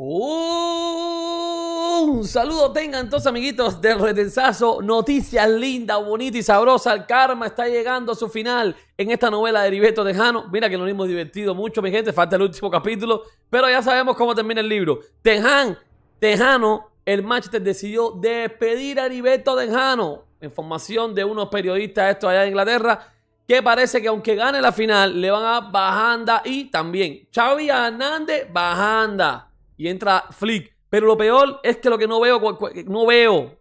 ¡Oh! un saludo tengan todos amiguitos del Retensazo. Noticias lindas, bonitas y sabrosas. El karma está llegando a su final en esta novela de Ribeto Tejano. Mira que nos hemos divertido mucho, mi gente. Falta el último capítulo. Pero ya sabemos cómo termina el libro. Teján, Tejano, el Manchester decidió despedir a Ribeto Tejano. Información de unos periodistas, esto allá en Inglaterra que parece que aunque gane la final, le van a bajanda y también Xavi Hernández bajanda y entra Flick. Pero lo peor es que lo que no veo, no veo.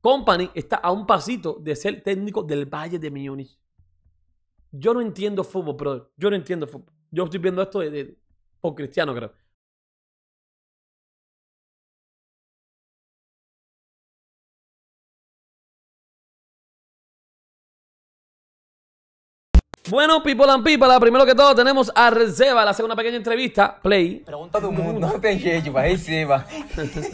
Company está a un pasito de ser técnico del Valle de Múnich. Yo no entiendo fútbol, brother. Yo no entiendo fútbol. Yo estoy viendo esto de, Cristiano, creo. Bueno, people and people, primero que todo tenemos a Rezeba, la segunda pequeña entrevista, Play. Pregunta a todo mundo, no te llevo, Seba.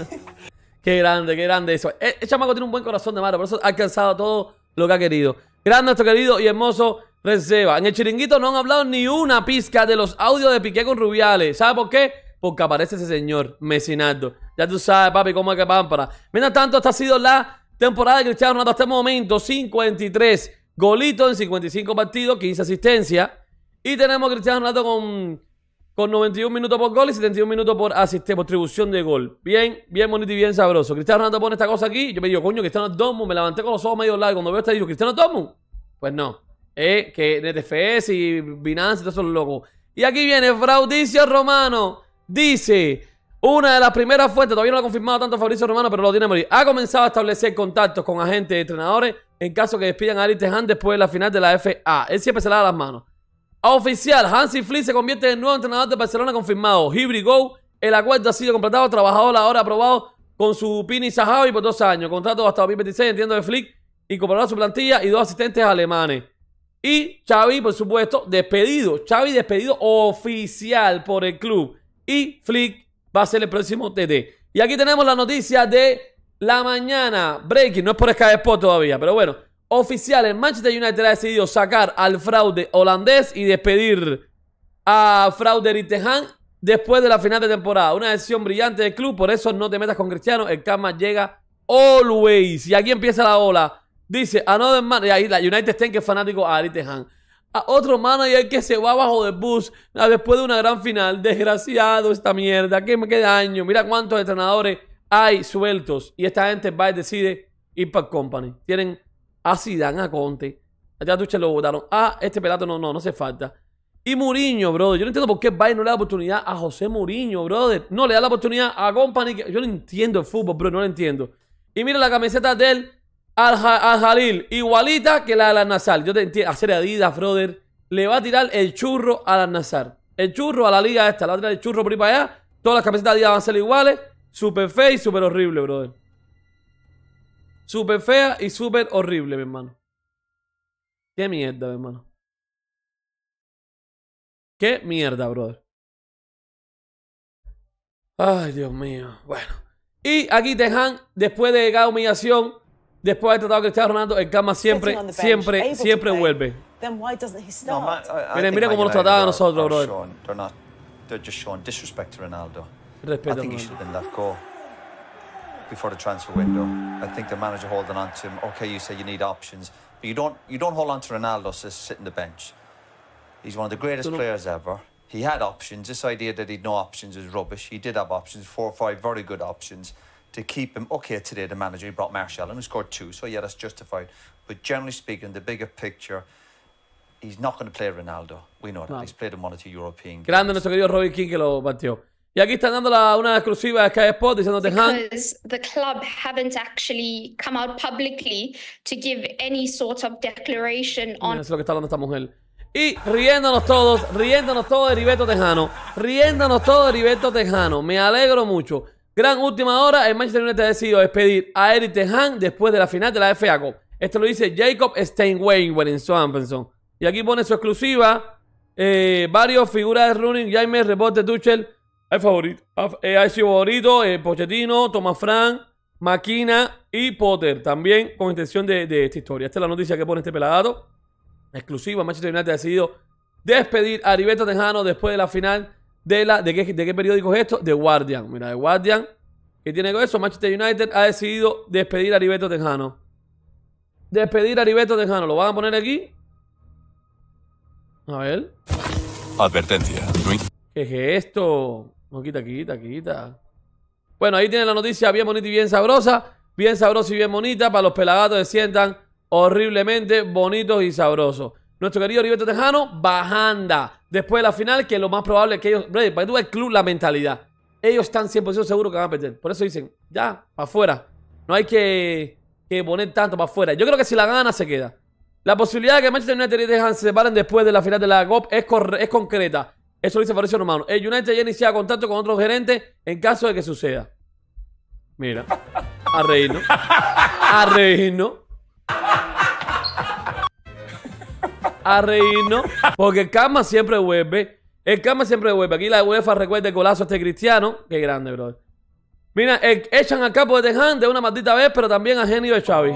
Qué grande, qué grande eso. Ese eh, chamaco tiene un buen corazón de mano, por eso ha alcanzado todo lo que ha querido. Grande nuestro querido y hermoso reserva En el chiringuito no han hablado ni una pizca de los audios de Piqué con Rubiales. ¿Sabe por qué? Porque aparece ese señor, Mesinardo. Ya tú sabes, papi, cómo es que pámpara. Mientras tanto, esta ha sido la temporada de Cristiano Ronaldo hasta este momento, 53. Golito en 55 partidos, 15 asistencias. Y tenemos a Cristiano Ronaldo con, 91 minutos por gol y 71 minutos por asistencia, por tribución de gol. Bien, bien bonito y bien sabroso. Cristiano Ronaldo pone esta cosa aquí. Yo me digo, coño, Cristiano Dortmund. Me levanté con los ojos medio largos. Cuando veo esta, digo, ¿Cristiano Dortmund? Pues no. Eh, que NTFS y Binance y todos esos locos. Y aquí viene Fraudicio Romano. Dice... Una de las primeras fuentes, todavía no lo ha confirmado tanto Fabricio Romano, pero lo tiene Ha comenzado a establecer contactos con agentes y entrenadores en caso que despidan a Ari Tejan después de la final de la FA. Él siempre se da las manos. Oficial, Hansi Flick se convierte en nuevo entrenador de Barcelona confirmado. Hibri Go, el acuerdo ha sido completado, trabajador ahora aprobado con su Pini Sahavi por dos años. Contrato hasta 2026, entiendo de Flick, Y incorporará su plantilla y dos asistentes alemanes. Y Xavi, por supuesto, despedido. Xavi despedido oficial por el club. Y Flick va a ser el próximo T.D. Y aquí tenemos la noticia de la mañana, breaking, no es por Sky Spot todavía, pero bueno. Oficial, el Manchester United ha decidido sacar al fraude holandés y despedir a fraude han después de la final de temporada. Una decisión brillante del club, por eso no te metas con Cristiano. El karma llega always. Y aquí empieza la ola. Dice, another man... Y ahí la United en que es fanático a Ritehan. A otro manager que se va abajo del bus ah, después de una gran final. Desgraciado esta mierda. Que me queda año. Mira cuántos entrenadores hay sueltos. Y esta gente va y decide para Company. Tienen a Zidane, a Conte. A Tuchel lo votaron. Ah, este pelato no, no, no hace falta. Y Muriño, brother. Yo no entiendo por qué Bayern no le da oportunidad a José Muriño, brother. No le da la oportunidad a Company. Yo no entiendo el fútbol, bro. No lo entiendo. Y mira la camiseta del al, Jalil. Igualita que la de al Nazar. Yo te entiendo. Hacer Adidas, brother. Le va a tirar el churro a al Nazar. El churro a la liga esta. La otra el churro por ahí para allá. Todas las camisetas de Adidas van a ser iguales. Súper fea y súper horrible, brother. Súper fea y súper horrible, mi hermano. Qué mierda, mi hermano. Qué mierda, brother. Ay, Dios mío. Bueno. Y aquí te después de cada humillación, después de tratar tratado está Cristiano Ronaldo, el cama siempre, siempre, siempre vuelve. Miren, mira cómo nos trataba a nosotros, brother. They're just showing I think he should have been let go before the transfer window. I think the manager holding on to him. Okay, you say you need options, but you don't. You don't hold on to Ronaldo so sitting the bench. He's one of the greatest players ever. He had options. This idea that he'd no options is rubbish. He did have options, four or five very good options to keep him. Okay, today the manager he brought Marshall and he scored two, so yeah, that's justified. But generally speaking, the bigger picture. He's not going to play Ronaldo. We know that. No. He's played in one or two European games. Grande nuestro querido Robbie King que lo batió. Y aquí están dando la, una exclusiva de Sky diciendo Diciendo Because the club es lo que está hablando esta mujer. Y riéndonos todos, riéndonos todos de Heriberto Tejano, riéndonos todos de Heriberto Tejano. Me alegro mucho. Gran última hora, el Manchester United ha decidido despedir a Eric Tejan después de la final de la FA Cup. Esto lo dice Jacob Steinway en Swanson. Y aquí pone su exclusiva. Eh, varios figuras de running, Jaime, rebote, Tuchel hay favorito. Ah, eh, hay favorito, eh, Pochettino, Thomas Frank, Maquina y Potter. También con intención de, esta historia. Esta es la noticia que pone este peladado. Exclusiva. Manchester United ha decidido despedir a Ribeto Tejano después de la final de la. ¿De qué, de periódico es esto? The Guardian. Mira, de Guardian. ¿Qué tiene con eso? Manchester United ha decidido despedir a Ribeto Tejano. Despedir a Ribeto Tejano. ¿Lo van a poner aquí? A ver. Advertencia. ¿Qué es esto? No, quita, quita, quita. Bueno, ahí tienen la noticia bien bonita y bien sabrosa. Bien sabrosa y bien bonita. Para los pelagatos que sientan horriblemente bonitos y sabrosos. Nuestro querido oliveto Tejano, bajanda. Después de la final, que lo más probable es que ellos... Brother, para el club, la mentalidad. Ellos están 100% seguros que van a perder. Por eso dicen, ya, para afuera. No hay que, poner tanto para afuera. Yo creo que si la gana, se queda. La posibilidad de que Manchester United y Tejano se separen después de la final de la COP es concreta. Eso lo dice Fabricio Romano. El United ya iniciado contacto con otros gerente en caso de que suceda. Mira. A reírnos. A reírnos. A reírnos. Porque el karma siempre vuelve. El karma siempre vuelve. Aquí la UEFA recuerda el golazo a este cristiano. Qué grande, bro Mira, echan al capo de Tejante una maldita vez, pero también a genio de Xavi.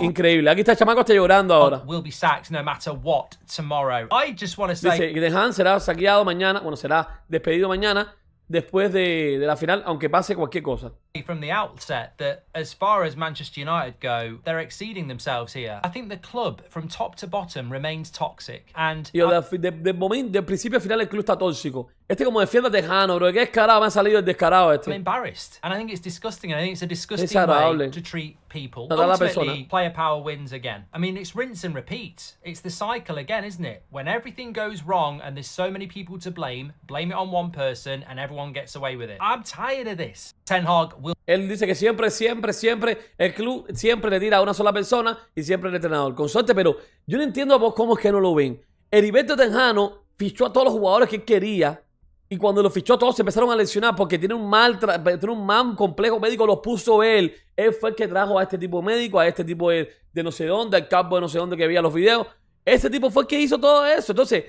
Increíble. Aquí está el chamaco está llorando ahora. Will be sacked no matter what tomorrow. I just want to say... Dice, Dejan será saqueado mañana, bueno, será despedido mañana después de la final, aunque pase cualquier cosa. from the outset that as far as Manchester United go, they're exceeding themselves here. I think the club from top to bottom remains toxic. And Yo, moment, de, de momento, principio final el club está tóxico. Este como defienda Tejano, bro. Qué descarado, me han salido el descarado este. I'm embarrassed. And I think it's disgusting. And I think it's a disgusting way to treat people. No, Ultimately, player power wins again. I mean, it's rinse and repeat. It's the cycle again, isn't it? When everything goes wrong and there's so many people to blame, blame it on one person and everyone gets away with it. I'm tired of this. Ten Hag, Él dice que siempre, siempre, siempre, el club siempre le tira a una sola persona y siempre el entrenador. Con suerte, pero yo no entiendo a vos cómo es que no lo ven. Heriberto Tenjano fichó a todos los jugadores que quería y cuando lo fichó a todos se empezaron a lesionar porque tiene un mal, tiene un mal complejo médico, lo puso él. Él fue el que trajo a este tipo médico, a este tipo de, no sé dónde, El campo de no sé dónde que veía los videos. Este tipo fue el que hizo todo eso. Entonces,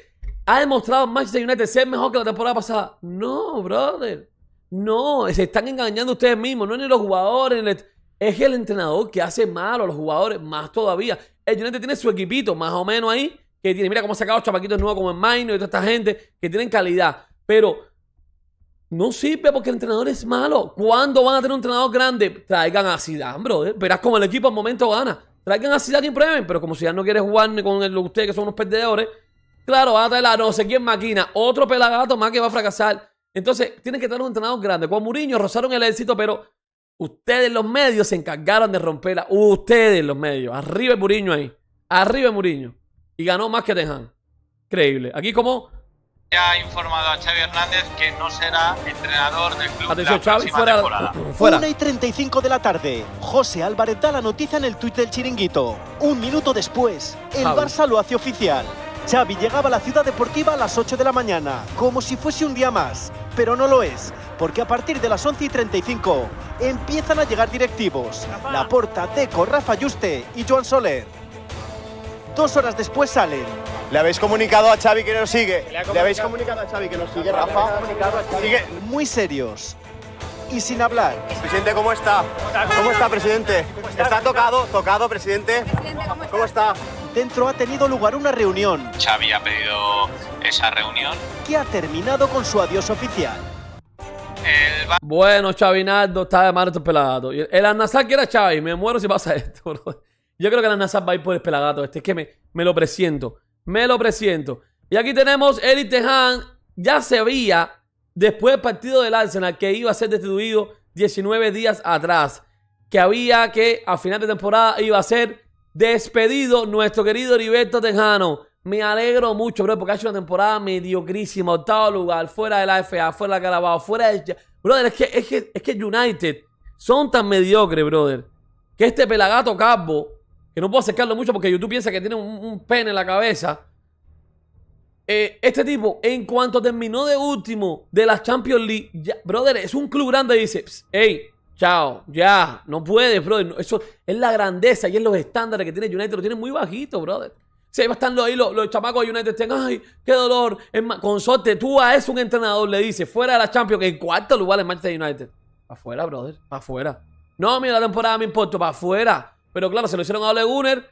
ha demostrado Manchester United ser mejor que la temporada pasada. No, brother. No, se están engañando ustedes mismos, no es ni los jugadores, es el entrenador que hace malo a los jugadores, más todavía. El United tiene su equipito, más o menos ahí, que tiene, mira cómo ha sacado los chapaquitos nuevos como el Maino y toda esta gente, que tienen calidad, pero no sirve porque el entrenador es malo. ¿Cuándo van a tener un entrenador grande? Traigan a Zidane, bro. Verás como el equipo al momento gana. Traigan a Zidane y prueben, pero como Zidane no quiere jugar con ustedes que son unos perdedores, claro, va a traer a no sé quién máquina, otro pelagato más que va a fracasar. Entonces, tienen que tener un entrenador grande. Juan Muriño rozaron el éxito, pero ustedes los medios se encargaron de romperla. Ustedes los medios. Arriba Muriño ahí. Arriba Muriño. Y ganó más que Dejan. Increíble. Aquí como... Ya ha informado a Xavi Hernández que no será entrenador del club Atención, la Xavi, fuera, temporada. fuera. 1 y 35 de la tarde. José Álvarez da la noticia en el tuit del chiringuito. Un minuto después, el Barça lo hace oficial. Xavi llegaba a la ciudad deportiva a las 8 de la mañana, como si fuese un día más pero no lo es, porque a partir de las 11 y 35 empiezan a llegar directivos, La Porta, Teco, Rafa Yuste y Joan Soler. Dos horas después salen. Le habéis comunicado a Xavi que nos sigue. Le, habéis comunicado a Xavi que nos sigue, Rafa. ¿Sigue? Muy serios y sin hablar. Presidente, ¿cómo está? ¿Cómo está, presidente? ¿Está tocado? ¿Tocado, presidente? ¿Cómo está? dentro ha tenido lugar una reunión. Xavi ha pedido esa reunión. Que ha terminado con su adiós oficial. Bueno, Bueno, Nardo, está de estos pelagato. El quiere era Xavi. Me muero si pasa esto, Yo creo que el Anasaki va a ir por el pelagato. Este es que me, lo presiento. Me lo presiento. Y aquí tenemos Eric Han. Ya se veía después del partido del Arsenal que iba a ser destituido 19 días atrás. Que había que a final de temporada iba a ser Despedido nuestro querido Heriberto Tejano. Me alegro mucho, bro, porque ha hecho una temporada mediocrísima, octavo lugar, fuera de la FA, fuera de la Carabao, fuera de... Brother, es que, es, que, United son tan mediocres, brother, que este pelagato Cabo, que no puedo acercarlo mucho porque YouTube piensa que tiene un, pen pene en la cabeza, eh, este tipo, en cuanto terminó de último de la Champions League, brother, es un club grande y dice, hey, Chao, ya, no puedes, brother. Eso es la grandeza y es los estándares que tiene United. Lo tienen muy bajito, brother. Si ahí va estando ahí los, los chamacos de United, estén, ay, qué dolor. con tú a un entrenador le dice, fuera de la Champions, que en cuarto lugar en Manchester United. Para afuera, brother, para afuera. No, mira, la temporada me importa, para afuera. Pero claro, se lo hicieron a Ole Gunner.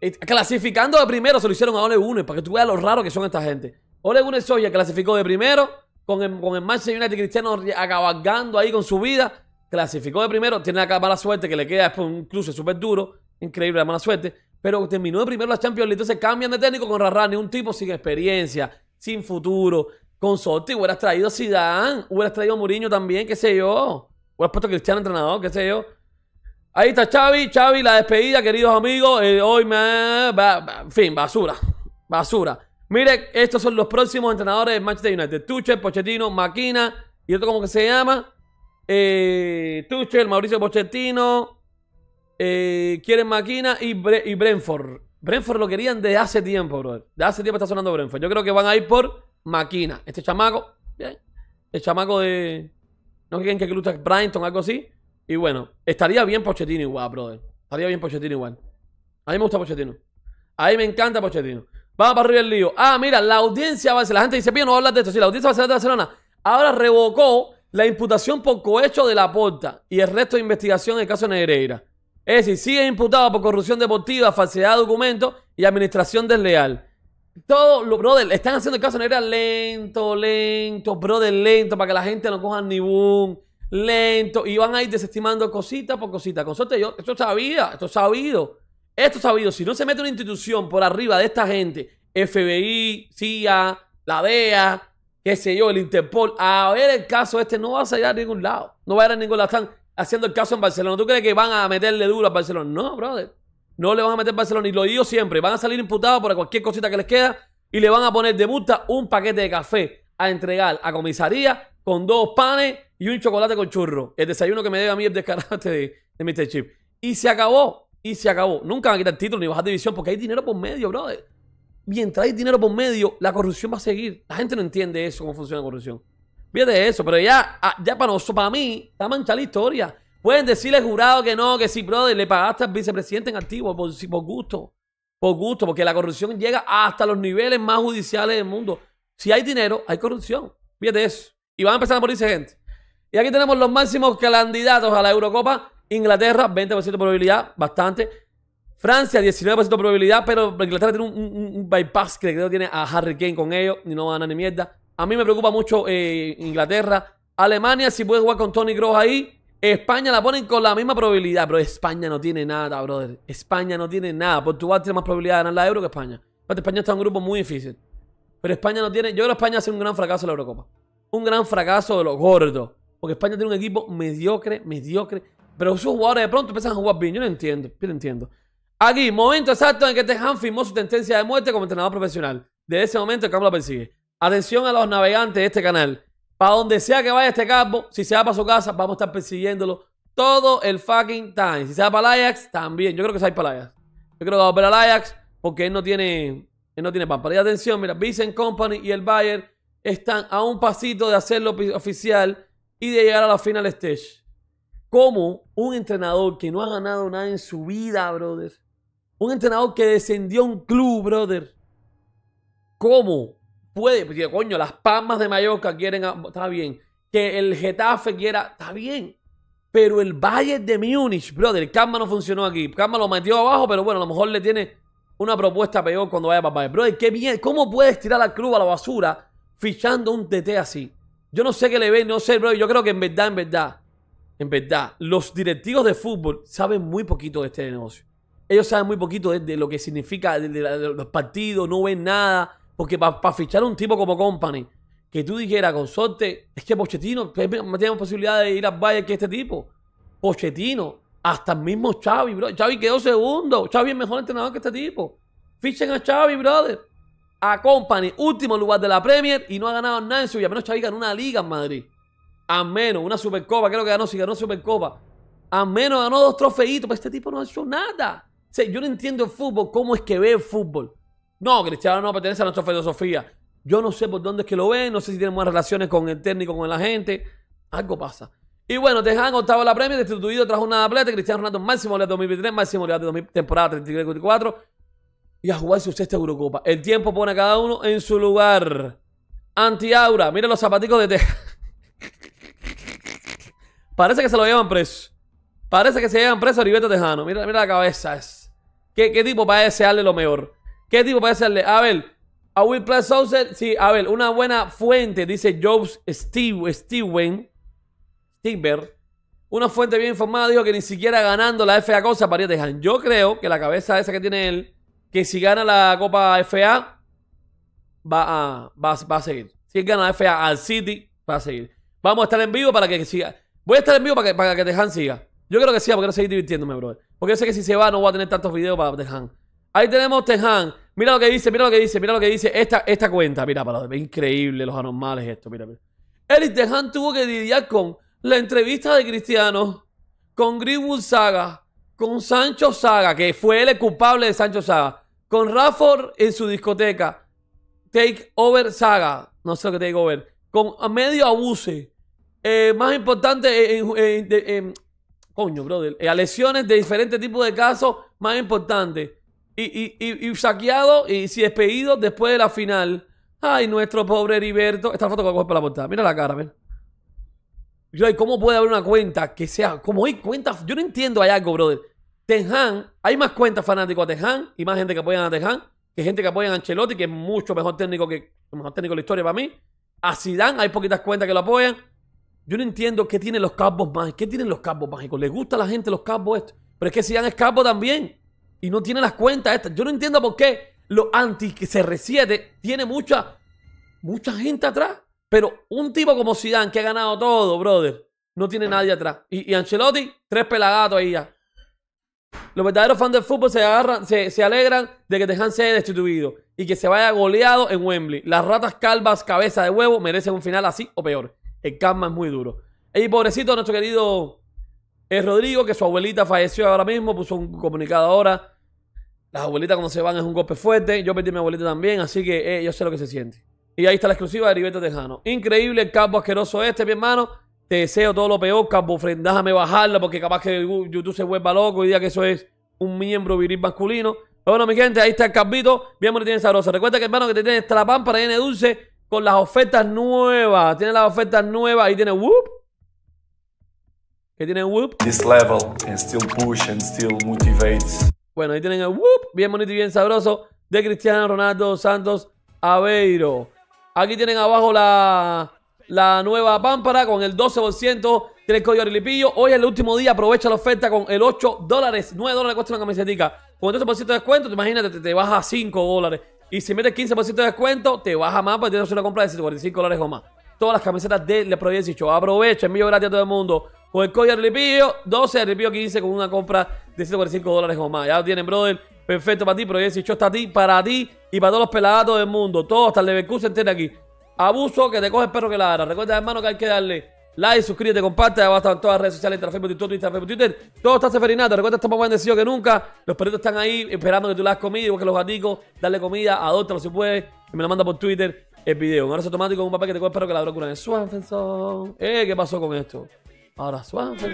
Eh, clasificando de primero, se lo hicieron a Ole Gunner, para que tú veas lo raro que son esta gente. Ole Gunner Soya clasificó de primero, con el, con el Manchester United Cristiano acabagando ahí con su vida clasificó de primero, tiene acá mala suerte que le queda después un cruce súper duro, increíble la mala suerte, pero terminó de primero la Champions League, entonces cambian de técnico con Rarrani, un tipo sin experiencia, sin futuro, con sorte, hubieras traído a Zidane, hubieras traído a Mourinho también, qué sé yo, hubieras puesto a Cristiano entrenador, qué sé yo. Ahí está Xavi, Xavi, la despedida, queridos amigos, eh, hoy me... en fin, basura, basura. Mire, estos son los próximos entrenadores de Manchester United. Tuchel, Pochettino, Maquina y otro como que se llama eh, Tuchel, Mauricio Pochettino, eh, quieren Maquina y, y Brentford. Brentford lo querían desde hace tiempo, brother. De hace tiempo está sonando Brentford. Yo creo que van a ir por Maquina. Este chamaco, El chamaco de. No quieren que Bryant Brighton, algo así. Y bueno, estaría bien Pochettino igual, brother. Estaría bien Pochettino igual. A mí me gusta Pochettino. A mí me encanta Pochettino. Vamos para arriba el lío. Ah, mira, la audiencia va a ser. La gente dice, Pío, no hablas de esto. Sí, la audiencia va a ser de Barcelona. Ahora revocó la imputación por cohecho de la porta y el resto de investigación el caso Negreira. Es decir, sigue imputado por corrupción deportiva, falsedad de documentos y administración desleal. Todo los brothers están haciendo el caso Negreira lento, lento, brother, lento, para que la gente no coja ni boom, lento, y van a ir desestimando cosita por cosita. Con suerte, yo, esto sabía, esto sabido, esto sabido. Si no se mete una institución por arriba de esta gente, FBI, CIA, la DEA, qué sé yo, el Interpol, a ver el caso este, no va a salir a ningún lado. No va a ir a ningún lado. Están haciendo el caso en Barcelona. ¿Tú crees que van a meterle duro a Barcelona? No, brother. No le van a meter Barcelona. Y lo digo siempre. Van a salir imputados por cualquier cosita que les queda y le van a poner de multa un paquete de café a entregar a comisaría con dos panes y un chocolate con churro. El desayuno que me debe a mí el descarado de, de Mr. Chip. Y se acabó. Y se acabó. Nunca van a quitar el título ni bajar división porque hay dinero por medio, brother mientras hay dinero por medio, la corrupción va a seguir. La gente no entiende eso, cómo funciona la corrupción. Fíjate eso, pero ya, ah, ya para nosotros, para mí, está manchada la historia. Pueden decirle jurado que no, que sí, brother, le pagaste al vicepresidente en activo por, por gusto. Por gusto, porque la corrupción llega hasta los niveles más judiciales del mundo. Si hay dinero, hay corrupción. Fíjate eso. Y van a empezar a morirse gente. Y aquí tenemos los máximos candidatos a la Eurocopa. Inglaterra, 20% de probabilidad, bastante. Francia, 19% de probabilidad, pero Inglaterra tiene un, bypass que creo tiene a Harry Kane con ellos ni no van a ni mierda. A mí me preocupa mucho eh, Inglaterra. Alemania, si puede jugar con Tony Kroos ahí. España la ponen con la misma probabilidad, pero España no tiene nada, brother. España no tiene nada. Portugal tiene más probabilidad de ganar la Euro que España. Pero España está en un grupo muy difícil. Pero España no tiene. Yo creo que España hace un gran fracaso en la Eurocopa. Un gran fracaso de los gordos. Porque España tiene un equipo mediocre, mediocre. Pero sus jugadores de pronto empiezan a jugar bien. Yo no entiendo. Yo no entiendo. Aquí, momento exacto en que este Han firmó su sentencia de muerte como entrenador profesional. De ese momento el campo la persigue. Atención a los navegantes de este canal. Para donde sea que vaya este campo, si se va para su casa, vamos a estar persiguiéndolo todo el fucking time. Si se va para el Ajax, también. Yo creo que se va para el Ajax. Yo creo que va operar el Ajax porque él no tiene, él no tiene pampa. Y atención, mira, Vincent Company y el Bayern están a un pasito de hacerlo oficial y de llegar a la final stage. Como un entrenador que no ha ganado nada en su vida, brother un entrenador que descendió a un club, brother. ¿Cómo puede? Porque, coño, las palmas de Mallorca quieren. está bien. Que el Getafe quiera. Está bien. Pero el Bayern de Múnich, brother. El no funcionó aquí. Karma lo metió abajo, pero bueno, a lo mejor le tiene una propuesta peor cuando vaya para Bayern. Brother, qué bien. ¿Cómo puedes tirar al club a la basura fichando un TT así? Yo no sé qué le ven, no sé, brother. Yo creo que en verdad, en verdad, en verdad, los directivos de fútbol saben muy poquito de este negocio ellos saben muy poquito de, lo que significa de, los partidos, no ven nada. Porque para fichar un tipo como Company, que tú dijeras, con sorte es que Pochettino, tenemos posibilidad de ir a Bayern que este tipo. Pochettino, hasta el mismo Xavi, bro. Xavi quedó segundo. Xavi es mejor entrenador que este tipo. Fichen a Xavi, brother. A Company, último lugar de la Premier y no ha ganado nada en su vida. menos Xavi ganó una liga en Madrid. A menos, una Supercopa, creo que ganó, si ganó Supercopa. A menos ganó dos trofeitos, pero este tipo no ha hecho nada yo no entiendo el fútbol, cómo es que ve el fútbol. No, Cristiano no pertenece a nuestra filosofía. Yo no sé por dónde es que lo ve, no sé si tiene buenas relaciones con el técnico, con la gente. Algo pasa. Y bueno, Tejano, dejan octavo la premia, destituido tras una plata. Cristiano Ronaldo, máximo de 2023, máximo de temporada 33-44. Y a jugar su sexta Eurocopa. El tiempo pone a cada uno en su lugar. Antiaura, aura mira los zapaticos de Tejano. Parece que se lo llevan preso. Parece que se llevan preso a Tejano. Mira, mira la cabeza. Es ¿Qué, tipo para a desearle lo mejor? ¿Qué tipo va a desearle? A ver, a Will Plus sí, a ver, una buena fuente, dice Jobs Steve, Steven, Stever. Una fuente bien informada dijo que ni siquiera ganando la FA Cosa paría Tejan. Yo creo que la cabeza esa que tiene él, que si gana la Copa FA, va a, seguir. Si él gana la FA al City, va a seguir. Vamos a estar en vivo para que siga. Voy a estar en vivo para que, para que Tejan siga. Yo creo que sí, porque quiero seguir divirtiéndome, brother. Porque yo sé que si se va no va a tener tantos videos para Tejan. Ahí tenemos Tejan. Mira lo que dice, mira lo que dice, mira lo que dice esta, esta cuenta. Mira, para es increíble los anormales esto, mira, mira. Eric Tejan tuvo que lidiar con la entrevista de Cristiano, con Greenwood Saga, con Sancho Saga, que fue él el culpable de Sancho Saga, con Rafford en su discoteca, Takeover Over Saga, no sé lo que Take Over, con Medio Abuse. Eh, más importante, en... Coño, brother. Eh, a lesiones de diferentes tipos de casos más importantes. Y, saqueado y si despedido después de la final. Ay, nuestro pobre Heriberto. Esta foto que voy a coger para la portada. Mira la cara, ¿ven? Yo, ¿cómo puede haber una cuenta que sea? Como hay cuentas. Yo no entiendo, hay algo, brother. Tenjan, hay más cuentas fanáticos a Teján y más gente que apoyan a Tenjan. que gente que apoyan a Ancelotti, que es mucho mejor técnico que mejor técnico de la historia para mí. A Zidane hay poquitas cuentas que lo apoyan. Yo no entiendo qué tienen los cabos mágicos. ¿Qué tienen los cabos mágicos? ¿Les gusta a la gente los cabos estos? Pero es que Zidane es cabo también. Y no tiene las cuentas estas. Yo no entiendo por qué los anti que se resiete tiene mucha, mucha gente atrás. Pero un tipo como Zidane que ha ganado todo, brother, no tiene nadie atrás. Y, y Ancelotti, tres pelagatos ahí ya. Los verdaderos fans del fútbol se, agarran, se, alegran de que Tejan sea destituido y que se vaya goleado en Wembley. Las ratas calvas, cabeza de huevo, merecen un final así o peor. El karma es muy duro. Y pobrecito nuestro querido eh, Rodrigo, que su abuelita falleció ahora mismo, puso un comunicado ahora. Las abuelitas cuando se van es un golpe fuerte. Yo perdí a mi abuelita también, así que eh, yo sé lo que se siente. Y ahí está la exclusiva de Heriberto Tejano. Increíble el campo asqueroso este, mi hermano. Te deseo todo lo peor, campo. Déjame bajarla porque capaz que YouTube se vuelva loco y diga que eso es un miembro viril masculino. Pero bueno, mi gente, ahí está el campito. Bien, tiene sabroso. Recuerda que, hermano, que te tienes esta la pampa dulce con las ofertas nuevas. Tiene las ofertas nuevas. Ahí tiene Whoop. ¿Qué tiene Whoop? This push and still Bueno, ahí tienen el Whoop. Bien bonito y bien sabroso. De Cristiano Ronaldo Santos Aveiro. Aquí tienen abajo la, nueva pámpara con el 12%. Tiene el código Lipillo. Hoy es el último día. Aprovecha la oferta con el 8 dólares. 9 dólares cuesta una camiseta. Con el 12% de descuento, te imaginas, te, te baja a 5 dólares. Y si metes 15% de descuento, te baja más para hacer una compra de 145 dólares o más. Todas las camisetas de La Pro 18. Aprovecha, envío gratis a todo el mundo. Con el código Ripillo, 12 Ripillo 15 con una compra de 145 dólares o más. Ya lo tienen, brother. Perfecto para ti, Pro 18 está a ti, para ti y para todos los pelados del mundo. Todos, hasta el se tiene aquí. Abuso que te coge el perro que la haga. Recuerda, hermano, que hay que darle Like, suscríbete, comparte. Abajo están todas las redes sociales: Instagram, Facebook, Twitter, Instagram, Twitter. Todo está seferinado. Recuerda, estamos más bendecidos que nunca. Los perritos están ahí esperando que tú le das comida. Igual que los gaticos, darle comida, adóptalo si puedes. Y me lo manda por Twitter el video. Un abrazo automático un papá que te cuesta, pero que la en es Swanson. Eh, ¿qué pasó con esto? Ahora Swanson.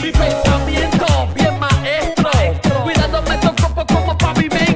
Pensamiento bien maestro. Cuidándome como